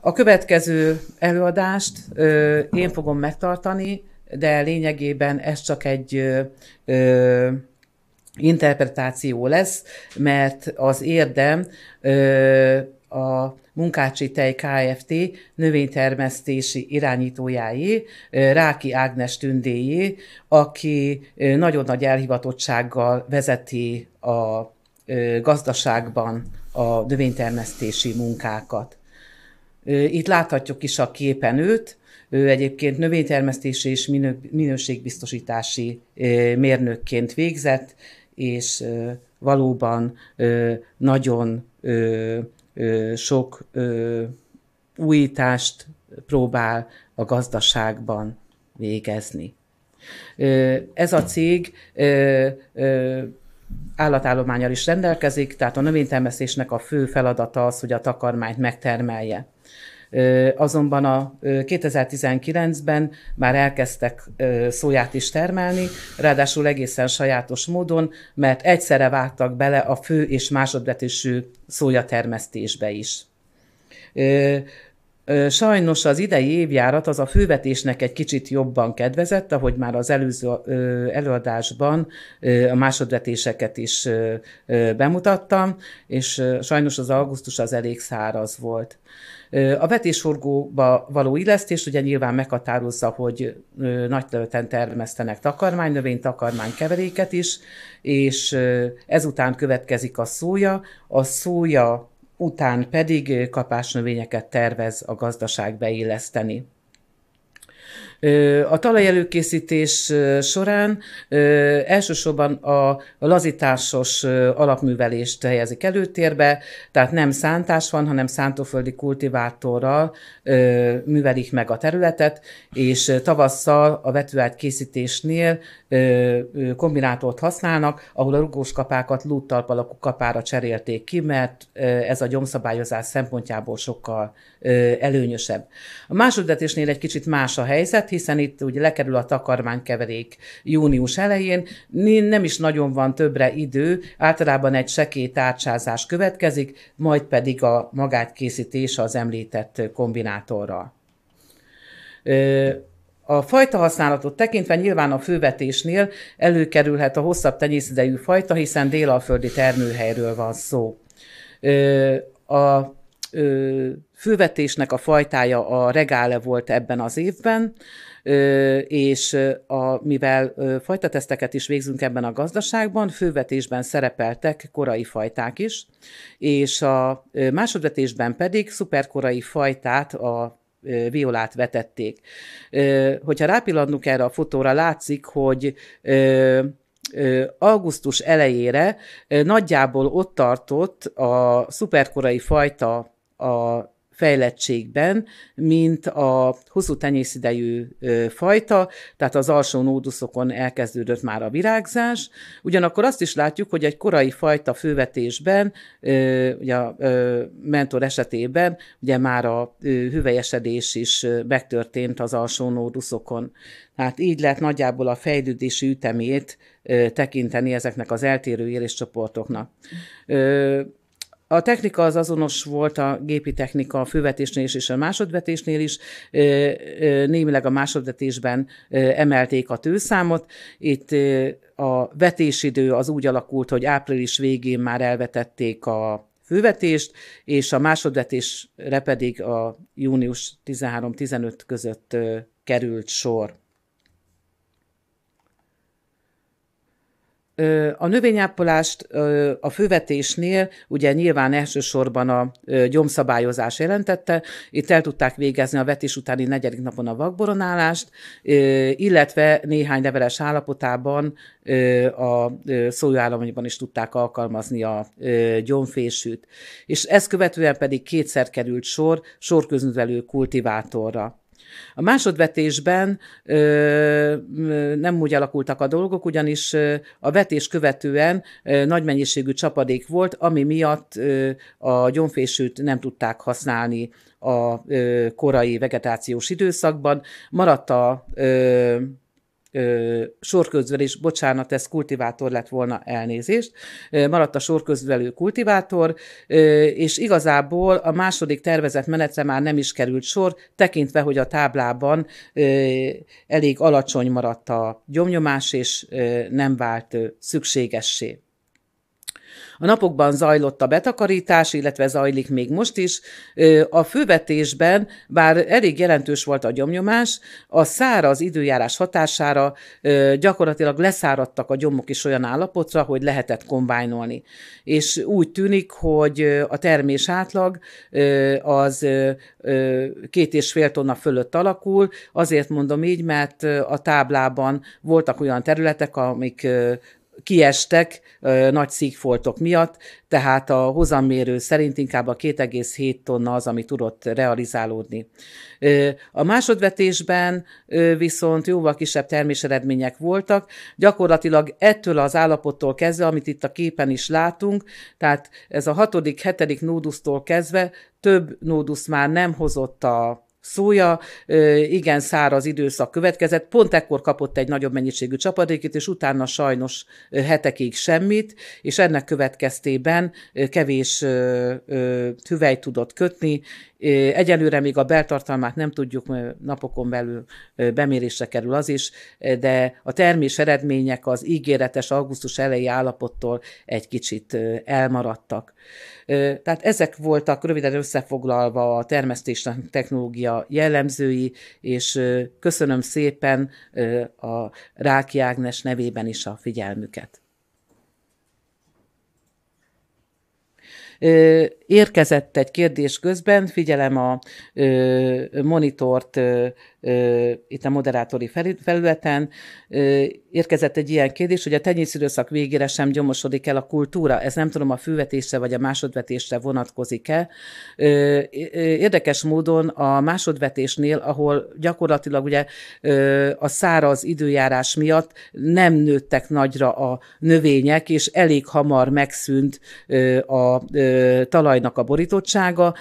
A következő előadást én fogom megtartani, de lényegében ez csak egy interpretáció lesz, mert az érdem a Munkácsi Tej Kft. növénytermesztési irányítójáé, Ráki Ágnes Tündéjé, aki nagyon nagy elhivatottsággal vezeti a gazdaságban a növénytermesztési munkákat. Itt láthatjuk is a képen őt, ő egyébként növénytermesztési és minő, minőségbiztosítási mérnökként végzett, és valóban nagyon sok újítást próbál a gazdaságban végezni. Ez a cég állatállományal is rendelkezik, tehát a növénytermesztésnek a fő feladata az, hogy a takarmányt megtermelje. Azonban a 2019-ben már elkezdtek szóját is termelni, ráadásul egészen sajátos módon, mert egyszerre vágtak bele a fő és másodbetűsű szója termesztésbe is. Sajnos az idei évjárat az a fővetésnek egy kicsit jobban kedvezett, ahogy már az előző előadásban a másodvetéseket is bemutattam, és sajnos az augusztus az elég száraz volt. A vetésforgóba való illesztés ugye nyilván meghatározza, hogy nagy területen termesztenek takarmánynövényt, takarmánykeveréket is, és ezután következik a szója. A szója után pedig kapásnövényeket tervez a gazdaság beilleszteni. A talajelőkészítés során elsősorban a lazításos alapművelést helyezik előtérbe, tehát nem szántás van, hanem szántóföldi kultivátorral művelik meg a területet, és tavasszal a vetőágy készítésnél kombinátort használnak, ahol a rugós kapákat lúttalp alakú kapára cserélték ki, mert ez a gyomszabályozás szempontjából sokkal előnyösebb. A másodvetésnél egy kicsit más a helyzet, tervet, hiszen itt ugye lekerül a takarmánykeverék június elején, nem is nagyon van többre idő, általában egy sekély tárcsázás következik, majd pedig a magát készítés az említett kombinátorral. A fajta használatot tekintve nyilván a fővetésnél előkerülhet a hosszabb tenyészidejű fajta, hiszen délalföldi termőhelyről van szó. A fővetésnek a fajtája a regále volt ebben az évben, és a, mivel fajtateszteket is végzünk ebben a gazdaságban, fővetésben szerepeltek korai fajták is, és a másodvetésben pedig szuperkorai fajtát a violát vetették. Hogyha rápillantunk erre a fotóra, látszik, hogy augusztus elejére nagyjából ott tartott a szuperkorai fajta a fejlettségben, mint a hosszú tenyészidejű fajta, tehát az alsó nóduszokon elkezdődött már a virágzás. Ugyanakkor azt is látjuk, hogy egy korai fajta fővetésben, ugye a mentor esetében, ugye már a hüvelyesedés is megtörtént az alsó nóduszokon. Hát így lehet nagyjából a fejlődési ütemét tekinteni ezeknek az eltérő éléscsoportoknak. A technika az azonos volt a gépi technika a fővetésnél is és a másodvetésnél is. Némileg a másodvetésben emelték a tőszámot. Itt a vetésidő az úgy alakult, hogy április végén már elvetették a fővetést, és a másodvetésre pedig a június 13-15 között került sor. A növényápolást a fővetésnél ugye nyilván elsősorban a gyomszabályozás jelentette, itt el tudták végezni a vetés utáni negyedik napon a vakboronálást, illetve néhány leveles állapotában a szójállományban is tudták alkalmazni a gyomfésűt. És ezt követően pedig kétszer került sor sorközművelő kultivátorra. A másodvetésben ö, nem úgy alakultak a dolgok, ugyanis a vetés követően nagy mennyiségű csapadék volt, ami miatt a gyomfésűt nem tudták használni a korai vegetációs időszakban. Maradt a ö, sorközvelés, bocsánat, ez kultivátor lett volna elnézést, ö, maradt a sorközvelő kultivátor, ö, és igazából a második tervezett menetre már nem is került sor, tekintve, hogy a táblában ö, elég alacsony maradt a gyomnyomás, és ö, nem vált ö, szükségessé. A napokban zajlott a betakarítás, illetve zajlik még most is. A fővetésben, bár elég jelentős volt a gyomnyomás, a száraz időjárás hatására gyakorlatilag leszáradtak a gyomok is olyan állapotra, hogy lehetett kombájnolni. És úgy tűnik, hogy a termés átlag az két és fél tonna fölött alakul. Azért mondom így, mert a táblában voltak olyan területek, amik kiestek nagy szíkfoltok miatt, tehát a hozammérő szerint inkább a 2,7 tonna az, ami tudott realizálódni. A másodvetésben viszont jóval kisebb terméseredmények voltak, gyakorlatilag ettől az állapottól kezdve, amit itt a képen is látunk, tehát ez a hatodik, hetedik nódusztól kezdve több nódusz már nem hozott a szója, igen száraz időszak következett, pont ekkor kapott egy nagyobb mennyiségű csapadékot, és utána sajnos hetekig semmit, és ennek következtében kevés hüvely tudott kötni, Egyelőre még a beltartalmát nem tudjuk, napokon belül bemérésre kerül az is, de a termés eredmények az ígéretes augusztus elejé állapottól egy kicsit elmaradtak. Tehát ezek voltak röviden összefoglalva a termesztés technológia a jellemzői, és köszönöm szépen a Ráki Ágnes nevében is a figyelmüket. Érkezett egy kérdés közben, figyelem a monitort itt a moderátori felületen érkezett egy ilyen kérdés, hogy a tenyészidőszak végére sem gyomosodik el a kultúra. Ez nem tudom, a fővetésre vagy a másodvetésre vonatkozik-e. Érdekes módon a másodvetésnél, ahol gyakorlatilag ugye a száraz időjárás miatt nem nőttek nagyra a növények, és elég hamar megszűnt a talajnak a borítottsága.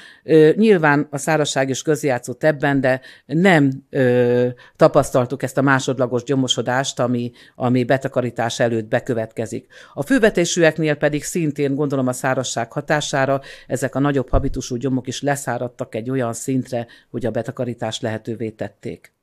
Nyilván a szárazság is közjátszott ebben, de nem ö, tapasztaltuk ezt a másodlagos gyomosodást, ami, ami betakarítás előtt bekövetkezik. A fővetésűeknél pedig szintén gondolom a szárazság hatására ezek a nagyobb habitusú gyomok is leszáradtak egy olyan szintre, hogy a betakarítást lehetővé tették.